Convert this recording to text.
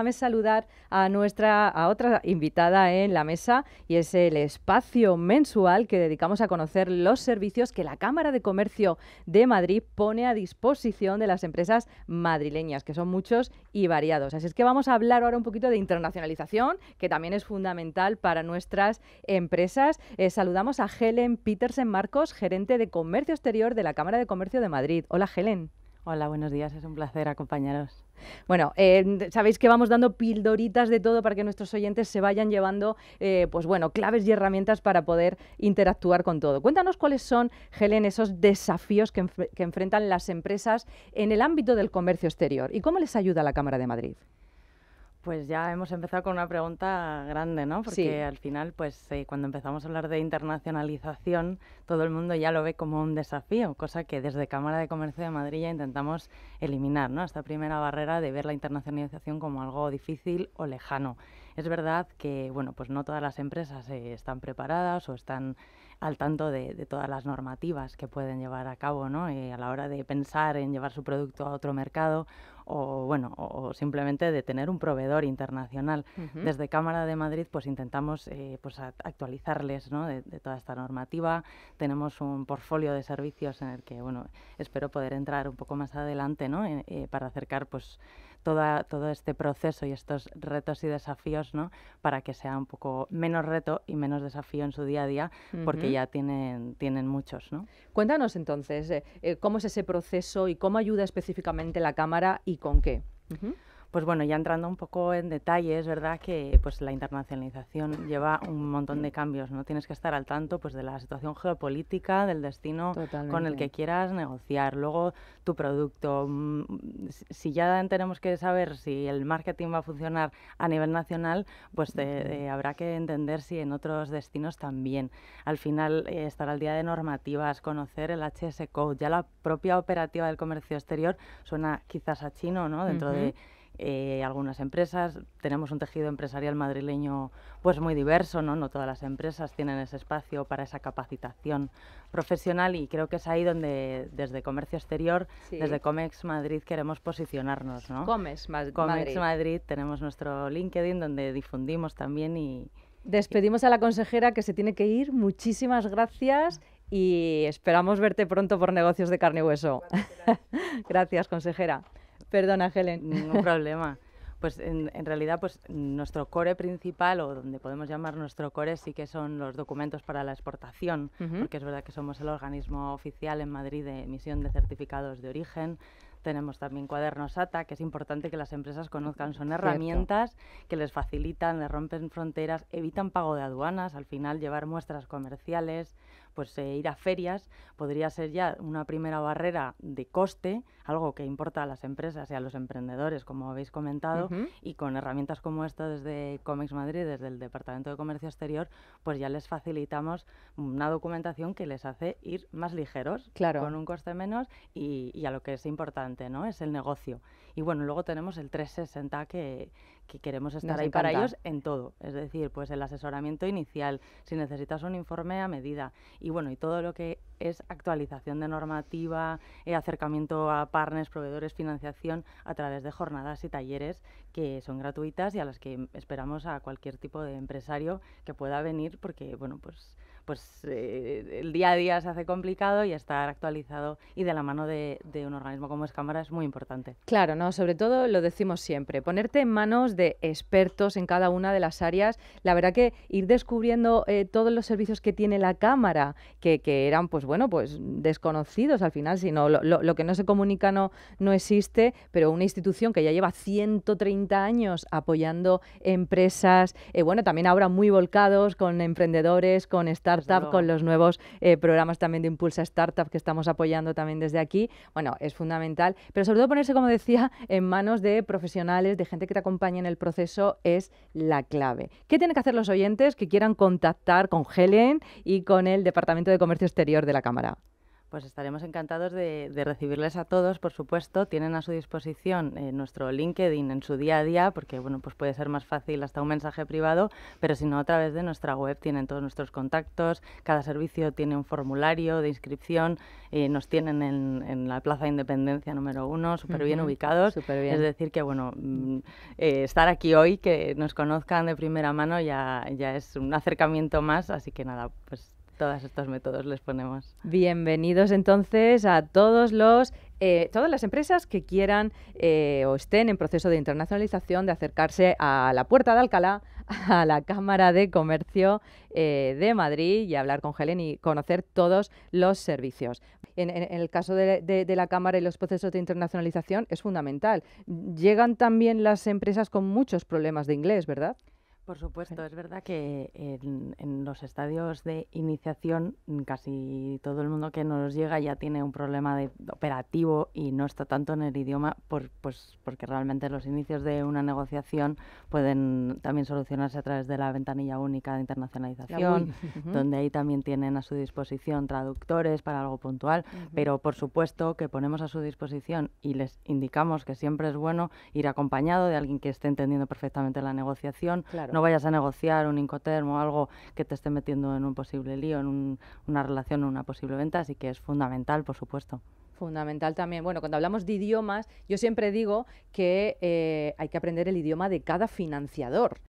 déjame saludar a nuestra, otra invitada en la mesa y es el espacio mensual que dedicamos a conocer los servicios que la Cámara de Comercio de Madrid pone a disposición de las empresas madrileñas, que son muchos y variados. Así es que vamos a hablar ahora un poquito de internacionalización, que también es fundamental para nuestras empresas. Eh, saludamos a Helen Petersen Marcos, gerente de Comercio Exterior de la Cámara de Comercio de Madrid. Hola, Helen. Hola, buenos días, es un placer acompañaros. Bueno, eh, sabéis que vamos dando pildoritas de todo para que nuestros oyentes se vayan llevando, eh, pues bueno, claves y herramientas para poder interactuar con todo. Cuéntanos cuáles son, Helen, esos desafíos que, que enfrentan las empresas en el ámbito del comercio exterior y cómo les ayuda la Cámara de Madrid. Pues ya hemos empezado con una pregunta grande, ¿no? Porque al final, pues eh, cuando empezamos a hablar de internacionalización, todo el mundo ya lo ve como un desafío, cosa que desde Cámara de Comercio de Madrid ya intentamos eliminar, ¿no? Esta primera barrera de ver la internacionalización como algo difícil o lejano. Es verdad que, bueno, pues no todas las empresas eh, están preparadas o están al tanto de, todas las normativas que pueden llevar a cabo, ¿no? Eh, a la hora de pensar en llevar su producto a otro mercado o, bueno, o, simplemente de tener un proveedor internacional. Desde Cámara de Madrid, pues intentamos eh, pues, actualizarles, De, toda esta normativa. Tenemos un portfolio de servicios en el que, bueno, espero poder entrar un poco más adelante, para acercar, pues, toda, todo este proceso y estos retos y desafíos para que sea un poco menos reto y menos desafío en su día a día, porque ya tienen, muchos, Cuéntanos entonces, eh, eh, ¿cómo es ese proceso y cómo ayuda específicamente la cámara y con qué? Pues bueno, ya entrando un poco en detalle, es verdad que pues la internacionalización lleva un montón de cambios, ¿no? Tienes que estar al tanto pues de la situación geopolítica, del destino con el que quieras negociar, luego tu producto, mm, si ya tenemos que saber si el marketing va a funcionar a nivel nacional, pues eh, habrá que entender si en otros destinos también. Al final eh, estar al día de normativas, conocer el HS Code, ya la propia operativa del comercio exterior suena quizás a chino, ¿no? Dentro de eh, algunas empresas. Tenemos un tejido empresarial madrileño pues muy diverso, ¿no? No todas las empresas tienen ese espacio para esa capacitación profesional y creo que es ahí donde desde Comercio Exterior, desde Comex Madrid queremos posicionarnos, ¿no? Comex, Madrid. tenemos nuestro LinkedIn donde difundimos también y Despedimos a la consejera que se tiene que ir. Muchísimas gracias y esperamos verte pronto por negocios de carne y hueso. gracias, consejera. Perdona, Helen. Ningún problema. Pues en, realidad, pues nuestro core principal, o donde podemos llamar nuestro core, sí que son los documentos para la exportación, porque es verdad que somos el organismo oficial en Madrid de emisión de certificados de origen. Tenemos también cuadernos ATA, que es importante que las empresas conozcan. Son herramientas que les facilitan, les rompen fronteras, evitan pago de aduanas, al final llevar muestras comerciales, pues eh, ir a ferias podría ser ya una primera barrera de coste algo que importa a las empresas y a los emprendedores, como habéis comentado, y con herramientas como esta desde Comics Madrid, desde el Departamento de Comercio Exterior, pues ya les facilitamos una documentación que les hace ir más ligeros, con un coste menos y, y, a lo que es importante, ¿no? Es el negocio. Y bueno, luego tenemos el 360 que, que queremos estar ahí para ellos en todo, es decir, pues el asesoramiento inicial, si necesitas un informe a medida y bueno, y todo lo que es actualización de normativa, eh, acercamiento a partners, proveedores, financiación a través de jornadas y talleres que son gratuitas y a las que esperamos a cualquier tipo de empresario que pueda venir porque bueno, pues pues eh, el día a día se hace complicado y estar actualizado y de la mano de, un organismo como es Cámara es muy importante. Claro, no, sobre todo lo decimos siempre, ponerte en manos de expertos en cada una de las áreas, la verdad que ir descubriendo eh, todos los servicios que tiene la Cámara, que, eran pues bueno, pues desconocidos al final, sino lo, lo, que no se comunica no, existe, pero una institución que ya lleva 130 años apoyando empresas, eh, bueno, también ahora muy volcados con emprendedores, con startups, con los nuevos eh, programas también de Impulsa Startup que estamos apoyando también desde aquí. Bueno, es fundamental, pero sobre todo ponerse, como decía, en manos de profesionales, de gente que te acompañe en el proceso es la clave. ¿Qué tienen que hacer los oyentes que quieran contactar con Helen y con el Departamento de Comercio Exterior de la Cámara? Pues estaremos encantados de, recibirles a todos, por supuesto. Tienen a su disposición eh, nuestro LinkedIn en su día a día, porque bueno, pues puede ser más fácil hasta un mensaje privado, pero si no, a través de nuestra web tienen todos nuestros contactos, cada servicio tiene un formulario de inscripción, eh, nos tienen en, la Plaza Independencia número uno, súper bien ubicados. Es decir, que bueno, mm, eh, estar aquí hoy, que nos conozcan de primera mano, ya, ya es un acercamiento más, así que nada, pues todos estos métodos les ponemos. Bienvenidos entonces a todos los eh, todas las empresas que quieran eh, o estén en proceso de internacionalización, de acercarse a la Puerta de Alcalá, a la Cámara de Comercio eh, de Madrid y hablar con Helen y conocer todos los servicios. En, el caso de, la Cámara y los procesos de internacionalización es fundamental. Llegan también las empresas con muchos problemas de inglés, ¿verdad? Por supuesto, es verdad que en, los estadios de iniciación casi todo el mundo que nos llega ya tiene un problema de operativo y no está tanto en el idioma, pues porque realmente los inicios de una negociación pueden también solucionarse a través de la ventanilla única de internacionalización, donde ahí también tienen a su disposición traductores para algo puntual, pero por supuesto que ponemos a su disposición y les indicamos que siempre es bueno ir acompañado de alguien que esté entendiendo perfectamente la negociación no vayas a negociar un incotermo o algo que te esté metiendo en un posible lío, en una relación, en una posible venta, así que es fundamental, por supuesto fundamental también. Bueno, cuando hablamos de idiomas, yo siempre digo que eh, hay que aprender el idioma de cada financiador.